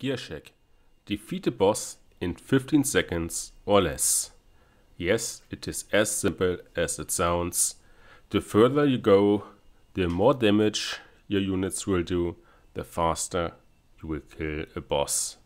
Gearshack. Defeat the boss in 15 seconds or less. Yes, it is as simple as it sounds. The further you go, the more damage your units will do, the faster you will kill a boss.